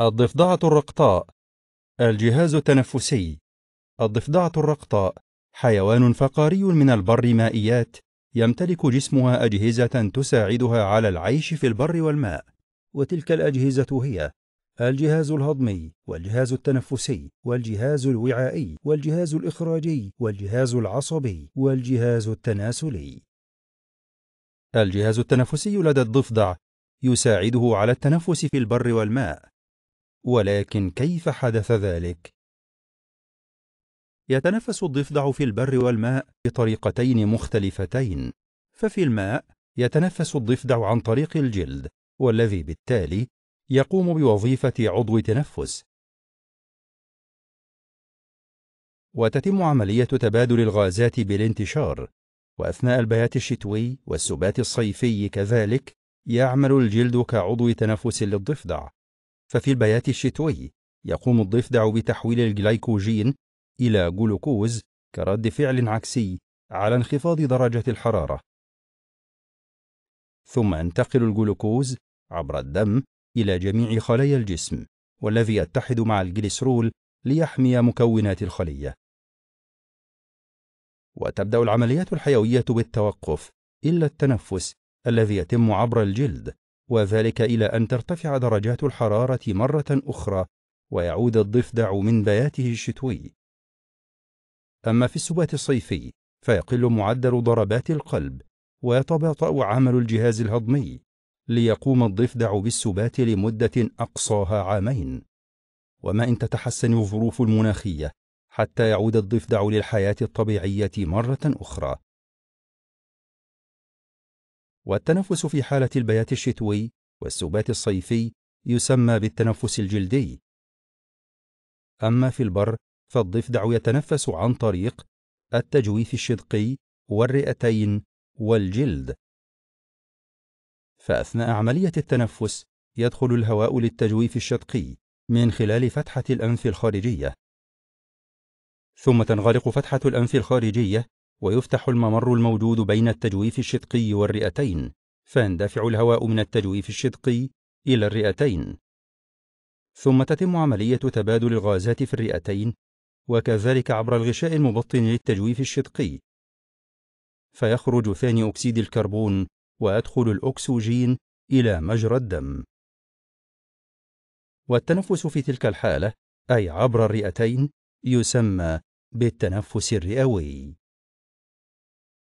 الضفدعة الرقطاء الجهاز التنفسي الضفدعة الرقطاء حيوان فقاري من البر مائيات يمتلك جسمها أجهزة تساعدها على العيش في البر والماء وتلك الأجهزة هي الجهاز الهضمي والجهاز التنفسي والجهاز الوعائي والجهاز الإخراجي والجهاز العصبي والجهاز التناسلي الجهاز التنفسي لدى الضفدع يساعده على التنفس في البر والماء ولكن كيف حدث ذلك يتنفس الضفدع في البر والماء بطريقتين مختلفتين ففي الماء يتنفس الضفدع عن طريق الجلد والذي بالتالي يقوم بوظيفة عضو تنفس وتتم عملية تبادل الغازات بالانتشار وأثناء البيات الشتوي والسبات الصيفي كذلك يعمل الجلد كعضو تنفس للضفدع ففي البيات الشتوي يقوم الضفدع بتحويل الجلايكوجين إلى جلوكوز كرد فعل عكسي على انخفاض درجة الحرارة ثم ينتقل الجلوكوز عبر الدم إلى جميع خلايا الجسم والذي يتحد مع الجليسرول ليحمي مكونات الخلية وتبدأ العمليات الحيوية بالتوقف إلا التنفس الذي يتم عبر الجلد وذلك إلى أن ترتفع درجات الحرارة مرة أخرى ويعود الضفدع من بياته الشتوي أما في السبات الصيفي فيقل معدل ضربات القلب ويتباطأ عمل الجهاز الهضمي ليقوم الضفدع بالسبات لمدة أقصاها عامين وما إن تتحسن الظروف المناخية حتى يعود الضفدع للحياة الطبيعية مرة أخرى والتنفس في حالة البيات الشتوي والسبات الصيفي يسمى بالتنفس الجلدي أما في البر فالضفدع يتنفس عن طريق التجويف الشدقي والرئتين والجلد فأثناء عملية التنفس يدخل الهواء للتجويف الشدقي من خلال فتحة الأنف الخارجية ثم تنغلق فتحة الأنف الخارجية ويفتح الممر الموجود بين التجويف الشدقي والرئتين فيندفع الهواء من التجويف الشدقي إلى الرئتين ثم تتم عملية تبادل الغازات في الرئتين وكذلك عبر الغشاء المبطن للتجويف الشدقي فيخرج ثاني أكسيد الكربون ويدخل الأكسجين إلى مجرى الدم والتنفس في تلك الحالة أي عبر الرئتين يسمى بالتنفس الرئوي